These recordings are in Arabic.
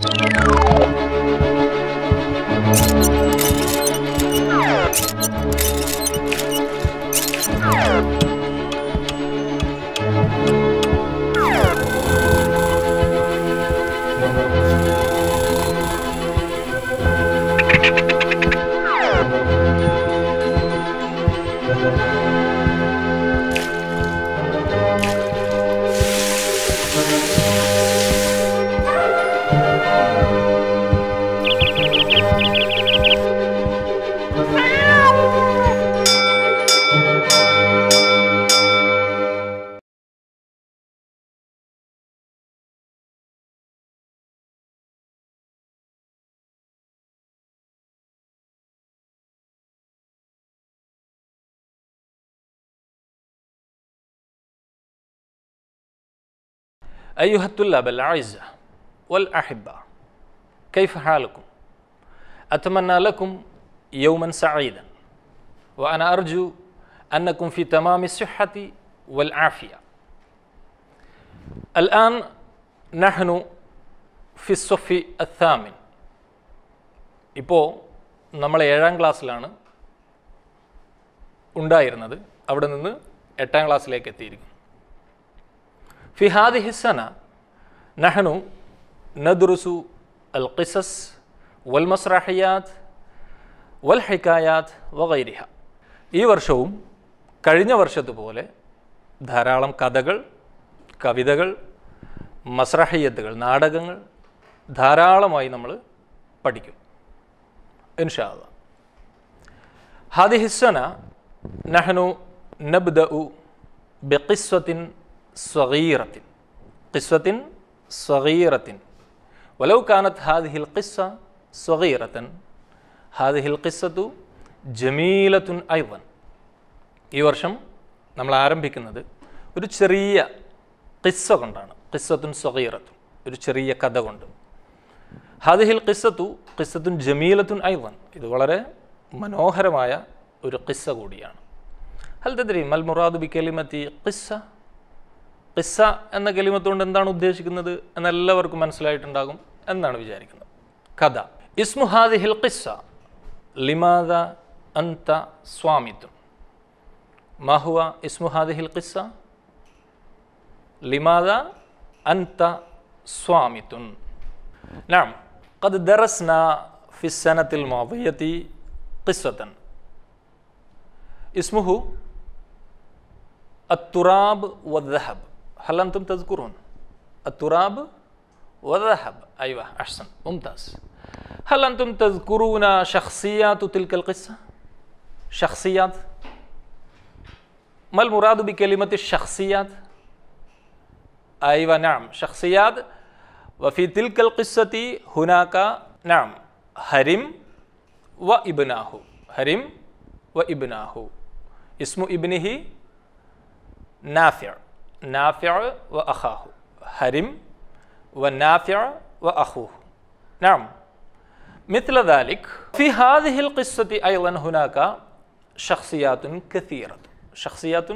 Thank you. أيها الطلاب العزة والأحبة كيف حالكم؟ أتمنى لكم يوما سعيدا وأنا أرجو أنكم في تمام الصحة والعافية الآن نحن في الصف الثامن ഇപ്പോൾ നമ്മൾ ഏഴാം ക്ലാസ്സിലാണ് ഉണ്ടായിരുന്നത് അവിടെ നിന്ന് എട്ടാം ക്ലാസ്സിലേക്ക് എത്തിയിരിക്കുന്നു في هذه السنة نحن ندرس القصص والمسرحيات വൽഹിക്കായാത്ത് വകൈരിഹ ഈ വർഷവും കഴിഞ്ഞ വർഷത്തുപോലെ ധാരാളം കഥകൾ കവിതകൾ മസ്രഹയ്യത്തുകൾ നാടകങ്ങൾ ധാരാളമായി നമ്മൾ പഠിക്കും ഇൻഷാദ ഹാദി ഹിസ്സന നഹ്നു നബ്ദ ബിഖിസ്വത്തിൻ സ്വകീറത്തിൻ കിസ്വത്തിൻ സ്വകീറത്തിൻ വലൗ കാനത്ത് ഹാദിഹിൽ ഖിസ്സ സ്വഗീറത്തൻ ഹാദിഹിൽ കിസ്വത്തു ജമീലത്തുൻ ഐവൻ ഈ വർഷം നമ്മൾ ആരംഭിക്കുന്നത് ഒരു ചെറിയ കിസ്വ കൊണ്ടാണ് കിസ്വത്തുൻ സ്വകീറത്തു ഒരു ചെറിയ കഥ കൊണ്ട് ഹാദിഹിൽ ഖിസ്സത്തു ഖിസ്സത്തുൻ ജമീലത്തുൻ ഐവൻ ഇത് വളരെ മനോഹരമായ ഒരു കിസ്സ കൂടിയാണ് ഹൽ തദ്രി മൽ മുറാദു ബി കെലിമത്തി കിസ്സ കിസ്സ എന്ന കലിമത്തുകൊണ്ട് എന്താണ് ഉദ്ദേശിക്കുന്നത് എന്നെല്ലാവർക്കും മനസ്സിലായിട്ടുണ്ടാകും എന്നാണ് വിചാരിക്കുന്നത് കഥ ഇസ്മു ഹാദിഹിൽ ഖിസ്സ ലിമാദ അന്ത സ്വാമിത്വം മഹുവ ഇസ്മു ഹാദിഹിൽ ഖിസ്സ ലിമാദ അന്ത സ്വാമിത്വം നാം قد ദറസ്ന في السنة ഖിസ്വത്തൻ ഇസ്മുഹു അത്തുറാബ് വദ്ദഹബ് هل أنتم تذكرون التراب والذهب أيوة أحسن ممتاز هل أنتم تذكرون شخصيات تلك القصة شخصيات ما المراد بكلمة الشخصيات أيوة نعم شخصيات وفي تلك القصة هناك نعم هرم وابناه هرم وابناه اسم ابنه نافع نافع وأخاه هرم ونافع وأخوه نعم مثل ذلك في هذه القصة أيضا هناك شخصيات كثيرة شخصيات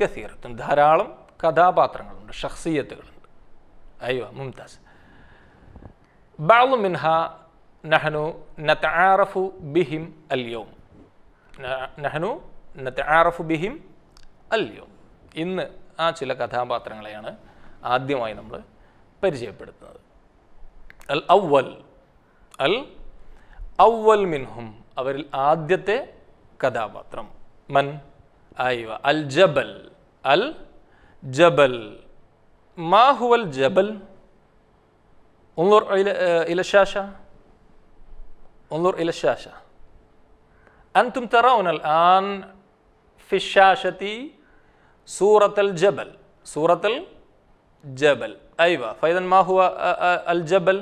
كثيرة ധാരാളം കഥാപാത്രങ്ങളുണ്ട് شخصيات أيوة ممتاز بعض منها نحن نتعارف بهم اليوم نحن نتعارف بهم اليوم إن ആ ചില കഥാപാത്രങ്ങളെയാണ് ആദ്യമായി നമ്മൾ പരിചയപ്പെടുത്തുന്നത് അൽ അവൽ അൽ അവൽ മിൻഹും അവരിൽ ആദ്യത്തെ കഥാപാത്രം മൻ ആയിവ അൽ ജബൽ അൽ ജബൽ മാ ഹുവൽ ജബൽ ഒന്നൂർ ഇലശാഷ ഒന്നൂർ ഇലശാഷ അൻ തും الشاشة أنتم ترون الآن സൂറത്തൽ ജബൽ സൂറത്തൽ ജബൽ ഐവ ഫൈദൻ മാഹുവ അൽ ജബൽ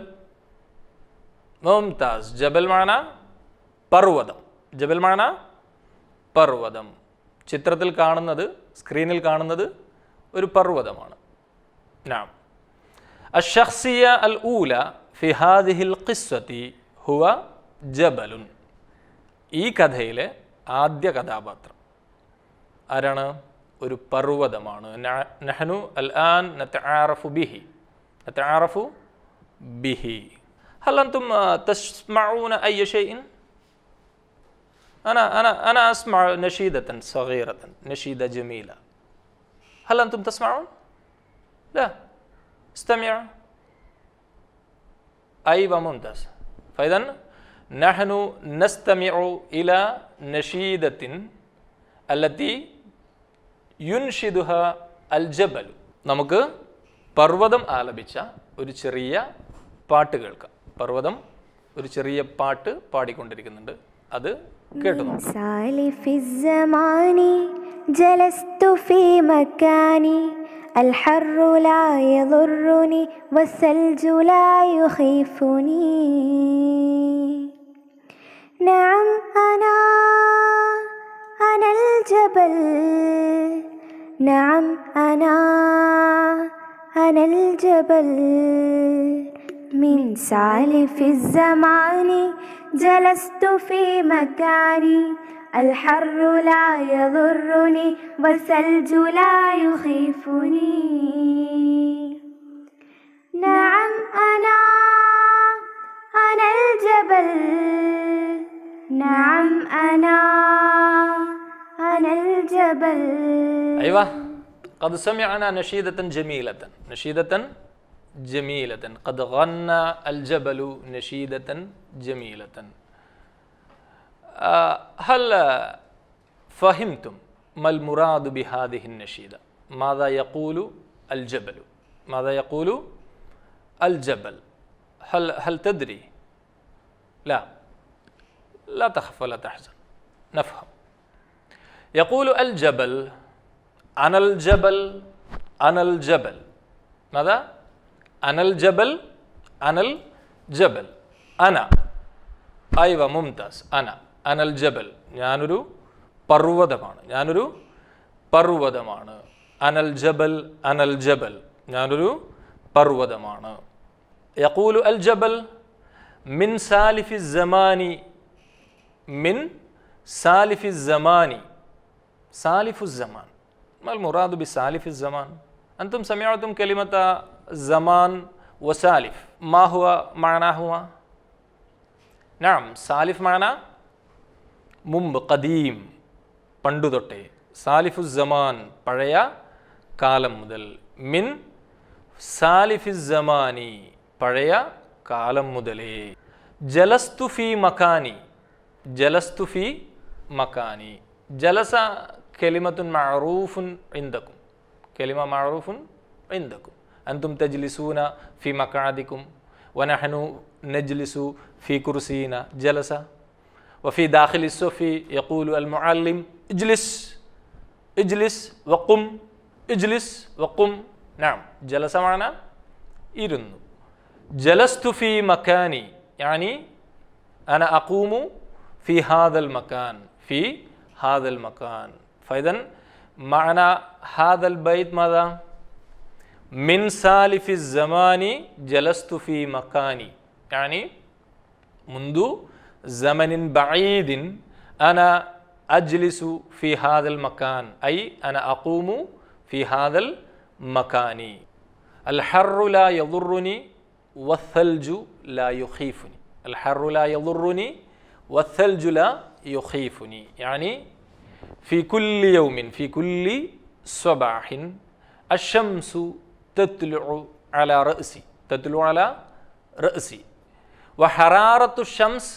മുംതാസ് ജബൽ മാണ പർവ്വതം ജബൽ മാണ പർവ്വതം ചിത്രത്തിൽ കാണുന്നത് സ്ക്രീനിൽ കാണുന്നത് ഒരു പർവ്വതമാണ് നാം അഷഹ്സിയ അൽ ഊല ഫിഹാദിഹിൽ ഖിസ്വത്തി ഹുവ ജബലുൻ ഈ കഥയിലെ ആദ്യ കഥാപാത്രം ആരാണ് ഒരു പർവ്വതമാണ് നഹനു അൽആൻ നതഅറഫു ബിഹി നതഅറഫു ബിഹി هل أنتم تسمعون أي شيء؟ أنا أنا أنا أسمع نشيدة صغيرة نشيدة جميلة هل أنتم تسمعون؟ لا استمع أيبا ممتاز فإذا نحن نستمع إلى نشيدة التي യുൻഷിദുഹ അൽ ജബലു നമുക്ക് പർവ്വതം ആലപിച്ച ഒരു ചെറിയ പാട്ട് കേൾക്കാം പർവ്വതം ഒരു ചെറിയ പാട്ട് പാടിക്കൊണ്ടിരിക്കുന്നുണ്ട് അത് കേട്ടു جلست أنا الجبل نعم أنا أنا الجبل من سالف الزمان جلست في مكاني الحر لا يضرني والثلج لا يخيفني نعم أنا أنا الجبل نعم أنا الجبل أيوة قد سمعنا نشيدة جميلة نشيدة جميلة قد غنى الجبل نشيدة جميلة آه، هل فهمتم ما المراد بهذه النشيدة ماذا يقول الجبل ماذا يقول الجبل هل هل تدري لا لا تخف ولا تحزن نفهم يقول الجبل أنا الجبل أنا الجبل ماذا؟ أنا الجبل أنا الجبل أنا أيوة ممتاز أنا أنا الجبل يعني برو دمان يعني برو دمان أنا الجبل أنا الجبل يعني برو دمان يقول الجبل من سالف الزمان من سالف الزمان سالف الزمان ما المراد بسالف الزمان أنتم سمعتم كلمة زمان وسالف ما هو معناهما نعم سالف معنى മുമ്പ് കദീം سالف الزمان پڑيا كالم مدل من سالف الزمان پڑيا كالم مدل جلست في مكاني جلست في مكاني جلس كلمة معروف عندكم كلمة معروف عندكم أنتم تجلسون في مقعدكم ونحن نجلس في كرسينا جلسة وفي داخل الصف يقول المعلم اجلس اجلس وقم اجلس وقم نعم جلس معنا إرن جلست في مكاني يعني أنا أقوم في هذا المكان في هذا المكان فإذا معنى هذا البيت ماذا؟ من سالف الزمان جلست في مكاني يعني منذ زمن بعيد أنا أجلس في هذا المكان أي أنا أقوم في هذا المكان الحر لا يضرني والثلج لا يخيفني الحر لا يضرني والثلج لا يخيفني يعني ഫികുല്ലി യൗമിൻ ഫികുല്ലി സ്വബാഹിൻ അഷംസു തത്ലു അല റസി തത്ലു അല റസി വഹറാറത്തു ഷംസ്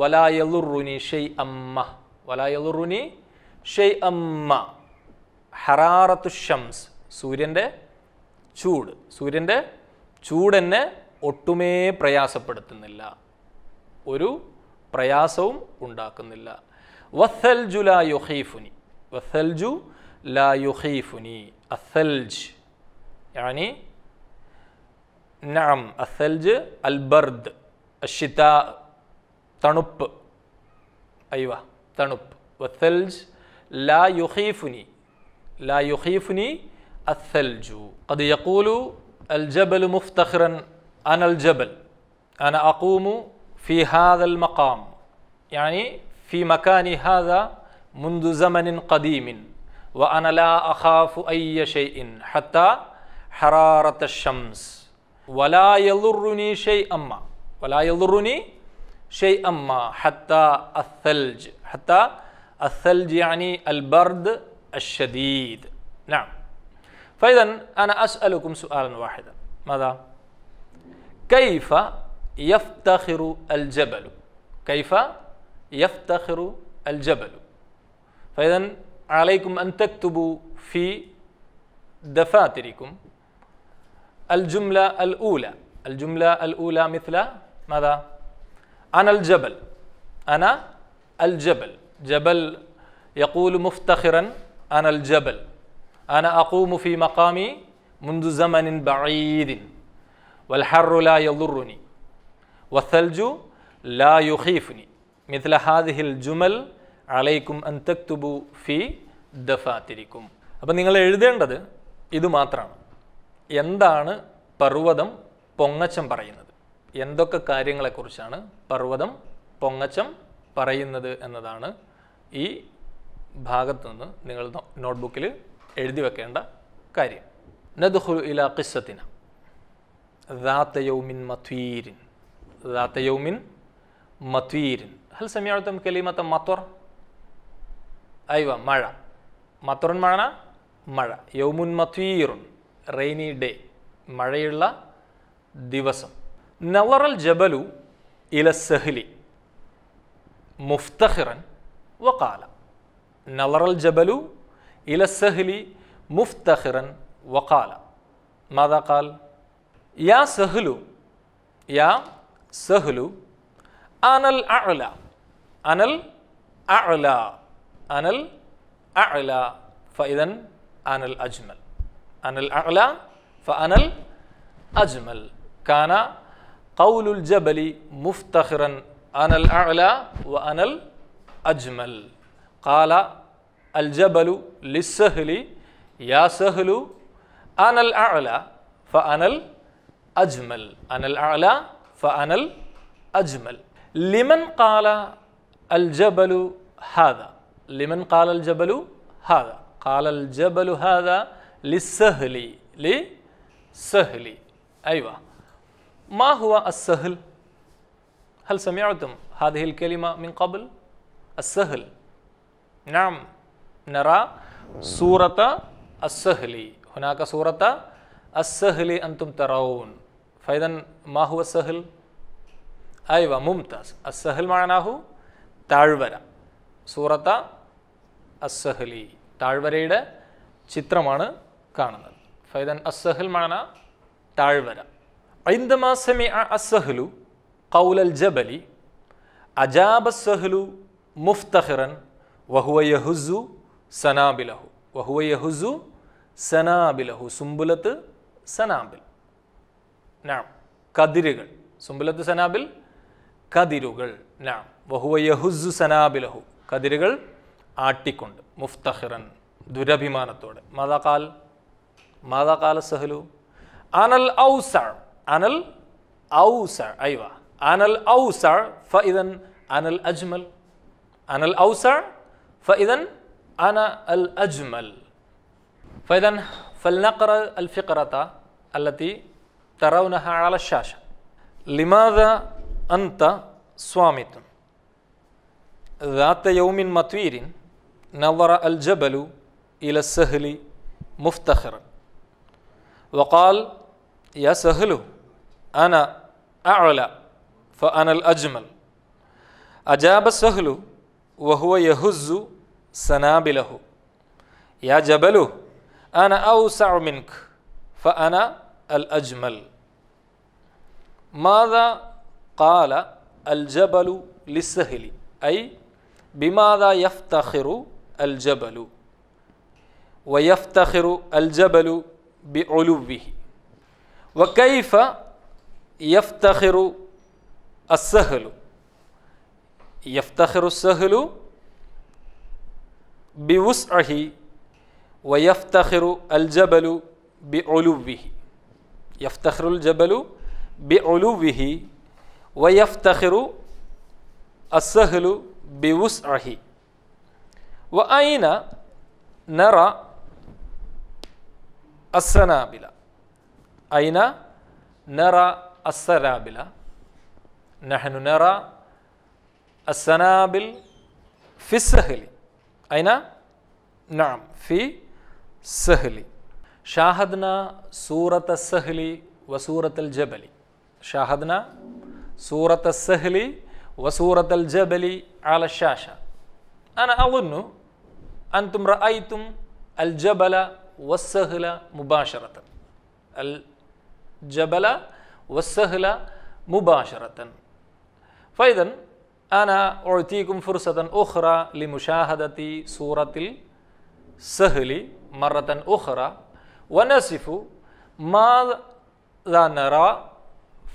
വലായലുറുനി ഷെയ് അമ്മ വലായലുറുനി ഷെയ് അമ്മ ഹറാറത്തു ഷംസ് സൂര്യൻ്റെ ചൂട് സൂര്യൻ്റെ ചൂടെന്നെ ഒട്ടുമേ പ്രയാസപ്പെടുത്തുന്നില്ല ഒരു പ്രയാസവും ഉണ്ടാക്കുന്നില്ല والثلج لا يخيفني والثلج لا يخيفني الثلج يعني نعم الثلج البرد الشتاء تنب أيوة تنب والثلج لا يخيفني لا يخيفني الثلج قد يقول الجبل مفتخرا أنا الجبل أنا أقوم في هذا المقام يعني في مكاني هذا منذ زمن قديم وأنا لا أخاف أي شيء حتى حرارة الشمس ولا يضرني شيء أما ولا يضرني شيء أما حتى الثلج حتى الثلج يعني البرد الشديد نعم فإذا أنا أسألكم سؤالا واحدا ماذا؟ كيف يفتخر الجبل؟ كيف يفتخر الجبل فإذا عليكم أن تكتبوا في دفاتركم الجملة الأولى الجملة الأولى مثل ماذا؟ أنا الجبل أنا الجبل جبل يقول مفتخرا أنا الجبل أنا أقوم في مقامي منذ زمن بعيد والحر لا يضرني والثلج لا يخيفني മിഥില ഹാദിഹിൽ ജുമൽ അലൈക്കും അൻ ഫി ദഫാത്തിരിക്കും അപ്പം നിങ്ങൾ എഴുതേണ്ടത് ഇത് മാത്രമാണ് എന്താണ് പർവ്വതം പൊങ്ങച്ചം പറയുന്നത് എന്തൊക്കെ കാര്യങ്ങളെക്കുറിച്ചാണ് പർവ്വതം പൊങ്ങച്ചം പറയുന്നത് എന്നതാണ് ഈ ഭാഗത്തു നിന്ന് നിങ്ങൾ നോട്ട്ബുക്കിൽ എഴുതി വെക്കേണ്ട കാര്യം നദുഹു ഇല കിസ്സത്തിന ദാത്തയൗമിൻ മത്വീരിൻ ദാത്തയൗമിൻ മത്വീരിൻ هل سمعتم كلمة مطر؟ أيوة مرة مطر مرة مرة يوم مطير rainy day مرة يلا ديوس نظر الجبل إلى السهل مفتخرا وقال نظر الجبل إلى السهل مفتخرا وقال ماذا قال؟ يا سهل يا سهل أنا الأعلى أنا الأعلى أنا الأعلى فإذا أنا الأجمل أنا الأعلى فأنا الأجمل كان قول الجبل مفتخرا أنا الأعلى وأنا الأجمل قال الجبل للسهل يا سهل أنا الأعلى فأنا الأجمل أنا الأعلى فأنا الأجمل لمن قال الجبل هذا لمن قال الجبل هذا قال الجبل هذا للسهل لسهل أيوة ما هو السهل هل سمعتم هذه الكلمة من قبل السهل نعم نرى سورة السهل هناك سورة السهل أنتم ترون فإذا ما هو السهل أيوة ممتاز السهل معناه താഴ്വര സൂറത്ത അസ്സഹലി താഴ്വരയുടെ ചിത്രമാണ് കാണുന്നത് ഫൈദൻ അസ്സഹൽ മണന താഴ്വര ഐന്ദമാസമി സമി അസ്സഹലു കൗലൽ ജബലി അജാബ് അസ്സഹലു മുഫ്തഹിറൻ വഹുവ യഹുസു സനാബിലഹു വഹുവ യഹുസു സനാബിലഹു സുംബുലത്ത് സനാബിൽ കതിരുകൾ സുംബുലത്ത് സനാബിൽ കതിരുകൾ نعم وهو يهز سنابله كدرغل ارتكون مفتخرا دربيمانا تود ماذا قال ماذا قال سهلو انا أوسر انا أوسر أيوة انا أوسر فإذا انا الاجمل انا أوسر فإذا أنا الأجمل فإذا فلنقرأ الفقرة التي ترونها على الشاشة لماذا أنت صامت ذات يوم مطير نظر الجبل إلى السهل مفتخرا وقال يا سهل أنا أعلى فأنا الأجمل أجاب السهل وهو يهز سنابله يا جبل أنا أوسع منك فأنا الأجمل ماذا قال الجبل للسهل أي بماذا يفتخر الجبل ويفتخر الجبل بعلوه وكيف يفتخر السهل يفتخر السهل بوسعه ويفتخر الجبل بعلوه يفتخر الجبل بعلوه ويفتخر السهل بوسعه وأين نرى السنابل أين نرى السنابل نحن نرى السنابل في السهل أين نعم في السهل شاهدنا سورة السهل وسورة الجبل شاهدنا سورة السهل وسورة الجبل على الشاشة أنا أظن أنتم رأيتم الجبل والسهل مباشرة الجبل والسهل مباشرة فإذا أنا أعطيكم فرصة أخرى لمشاهدة سورة السهل مرة أخرى ونصف ماذا نرى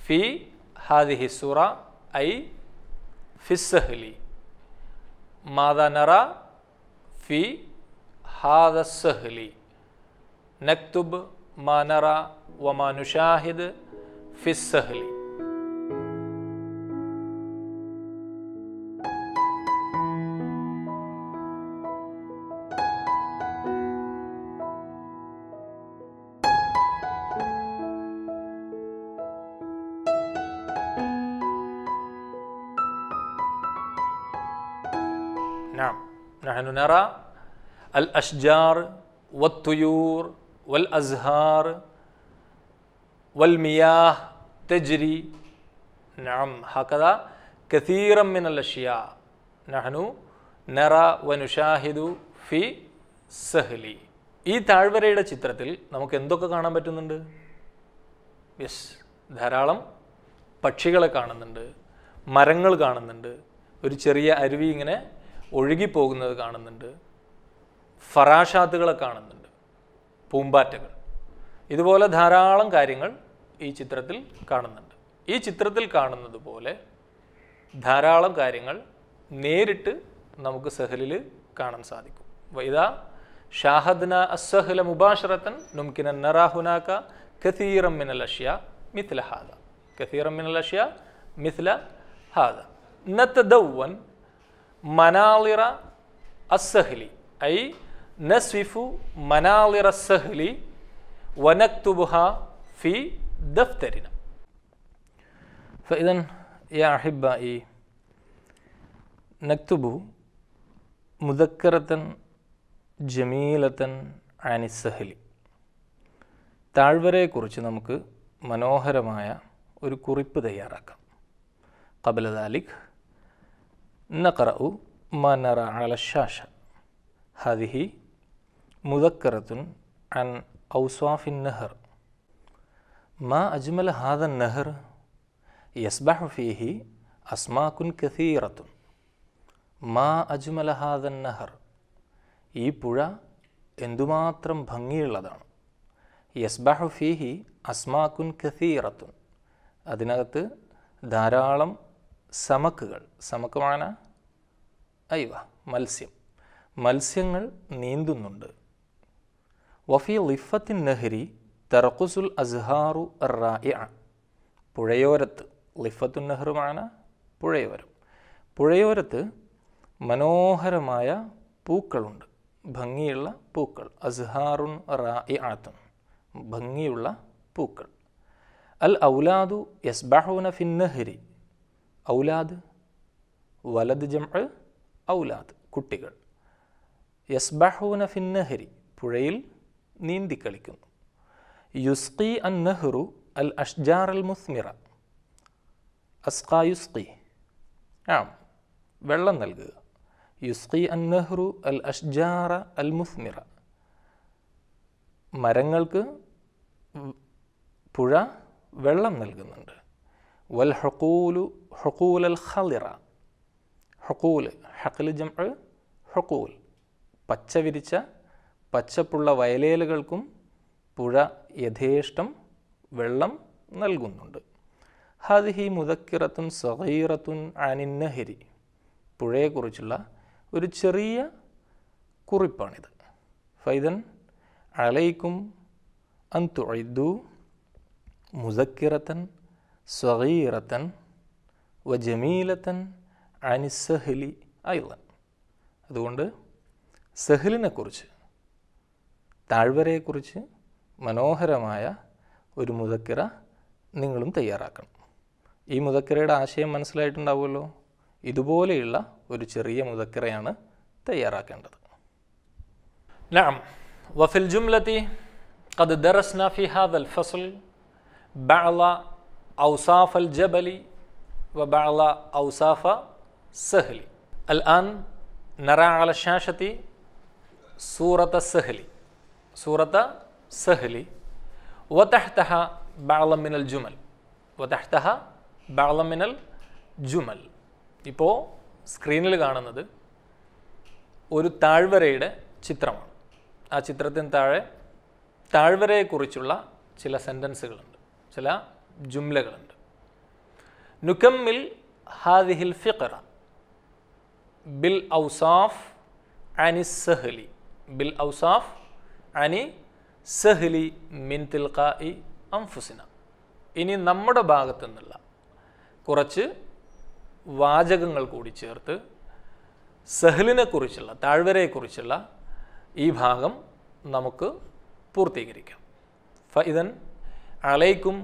في هذه السورة أي في السهل ماذا نرى في هذا السهل نكتب ما نرى وما نشاهد في السهل نعم نحن نرى الأشجار والطيور والأزهار والمياه تجري نعم هكذا كثيرا من الأشياء نحن نرى ونشاهد في سهلي ഈ താഴ്വരയുടെ ചിത്രത്തിൽ നമുക്ക് എന്തൊക്കെ കാണാൻ പറ്റുന്നുണ്ട് യെസ് ധാരാളം പക്ഷികളെ കാണുന്നുണ്ട് മരങ്ങൾ കാണുന്നുണ്ട് ഒരു ചെറിയ അരുവി ഇങ്ങനെ ഒഴുകിപ്പോകുന്നത് കാണുന്നുണ്ട് ഫറാഷാത്തുകളെ കാണുന്നുണ്ട് പൂമ്പാറ്റകൾ ഇതുപോലെ ധാരാളം കാര്യങ്ങൾ ഈ ചിത്രത്തിൽ കാണുന്നുണ്ട് ഈ ചിത്രത്തിൽ കാണുന്നത് പോലെ ധാരാളം കാര്യങ്ങൾ നേരിട്ട് നമുക്ക് സഹലിൽ കാണാൻ സാധിക്കും വൈദാ ഷാഹദ്ന അസഹല മുബാഷറത്തൻ നുംകിന നറാഹുനാക്ക കഥീറം മിനൽ അഷ്യ മിഥില ഹാദ കഥീറം മിനൽ അഷ്യ മിഥില ഹാദ ദൗവൻ മനാളിറ അസ്സഹ്ലി ഐ നസ്വിഫു മനാളിറ സഹ്ലി വനക്തുബുഹ ഫി ദഫ്തരിന فإذا يا أحبائي نكتب مذكرة ജമീലത്തൻ അനിസഹലി താഴ്വരയെക്കുറിച്ച് നമുക്ക് മനോഹരമായ ഒരു കുറിപ്പ് തയ്യാറാക്കാം കബലദാലിഖ് نقرأ ما نرى على الشاشة هذه مذكرة عن أوصاف النهر ما أجمل هذا النهر يسبح فيه أسماك كثيرة ما أجمل هذا النهر ഈ പുഴ എന്തുമാത്രം ഭംഗിയുള്ളതാണ് يسبح ഫീഹി അസ്മാക്കുൻ കസീറത്തുൻ അതിനകത്ത് ധാരാളം സമക്കുകൾ സമക്കമാണ് അയ്യോ മത്സ്യം മത്സ്യങ്ങൾ നീന്തുന്നുണ്ട് വഫി ലിഫത്തിൻ നെഹ്രി തറക്കുസുൽ അസ്ഹാറു റായ പുഴയോരത്ത് ലിഫത്തുൻ നെഹ്റുമാണ് പുഴയോരം പുഴയോരത്ത് മനോഹരമായ പൂക്കളുണ്ട് ഭംഗിയുള്ള പൂക്കൾ അസ്ഹാറുൻ റായത്തും ഭംഗിയുള്ള പൂക്കൾ അൽ ഔലാദു യസ്ബഹുന ഫിൻ ഔലാദ് വലത് ജം ഔലാദ് കുട്ടികൾ യസ്ബഹൂന ഫിന്നഹരി പുഴയിൽ നീന്തിക്കളിക്കുന്നു യുസ്കി അൻ നെഹ്റു അൽ അഷ്ജാർ അൽ മുസ്മിറ അസ്കായുസ്കി ആ വെള്ളം നൽകുക യുസ്കി അൻ നെഹ്റു അൽ അഷ്ജാറ അൽ മുസ്മിറ മരങ്ങൾക്ക് പുഴ വെള്ളം നൽകുന്നുണ്ട് والحقول ഹക്കൂലു ഹക്കൂൽ അൽ ഖലിറ ഹക്കൂൽ ഹക്കൽ പച്ച വിരിച്ച പച്ചപ്പുള്ള വയലേലുകൾക്കും പുഴ യഥേഷ്ടം വെള്ളം നൽകുന്നുണ്ട് ഹാദിഹി മുതക്കിറത്തും സഹീറത്തുൻ അനിന്നഹരി പുഴയെക്കുറിച്ചുള്ള ഒരു ചെറിയ കുറിപ്പാണിത് ഫൈദൻ അലൈക്കും അൻ അന്തുഴു മുതക്കിറത്തൻ സ്വകീറത്തൻ വ ജമീലത്തൻ അനിസഹലി ഐലൻ അതുകൊണ്ട് സഹലിനെക്കുറിച്ച് താഴ്വരയെക്കുറിച്ച് മനോഹരമായ ഒരു മുതക്കിറ നിങ്ങളും തയ്യാറാക്കണം ഈ മുതക്കിറയുടെ ആശയം മനസ്സിലായിട്ടുണ്ടാവുമല്ലോ ഇതുപോലെയുള്ള ഒരു ചെറിയ മുതക്കിറയാണ് തയ്യാറാക്കേണ്ടത് നാം وفي ജുംലത്തി قد درسنا في هذا الفصل بعض أوصاف الجبل وبعض أوصاف سهل الآن نرى على الشاشة سورة السهل سورة سهل وتحتها بعض من الجمل وتحتها بعض من الجمل ഇപ്പോൾ സ്ക്രീനിൽ കാണുന്നത് ഒരു താഴ്വരയുടെ ചിത്രമാണ് ആ ചിത്രത്തിന് താഴെ താഴ്വരയെക്കുറിച്ചുള്ള ചില സെൻറ്റൻസുകളുണ്ട് ചില ജുംലകളുണ്ട് നുക്കമ്മിൽ ഹാദിഹിൽ ഫിഖറ ബിൽ ഔസാഫ് അനി സഹലി ബിൽ ഔസാഫ് അനി സഹലി മിൻ തിൽഖായി അംഫുസിന ഇനി നമ്മുടെ ഭാഗത്തു നിന്നുള്ള കുറച്ച് വാചകങ്ങൾ കൂടി ചേർത്ത് സഹലിനെക്കുറിച്ചുള്ള താഴ്വരയെക്കുറിച്ചുള്ള ഈ ഭാഗം നമുക്ക് പൂർത്തീകരിക്കാം ഫ അലൈക്കും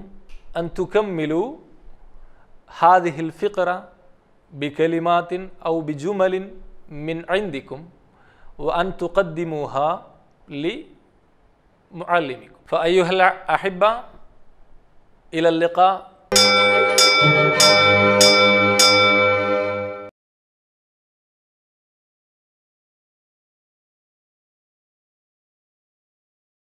أن تكملوا هذه الفقرة بكلمات أو بجمل من عندكم وأن تقدموها لمعلمكم فأيها الأحبة إلى اللقاء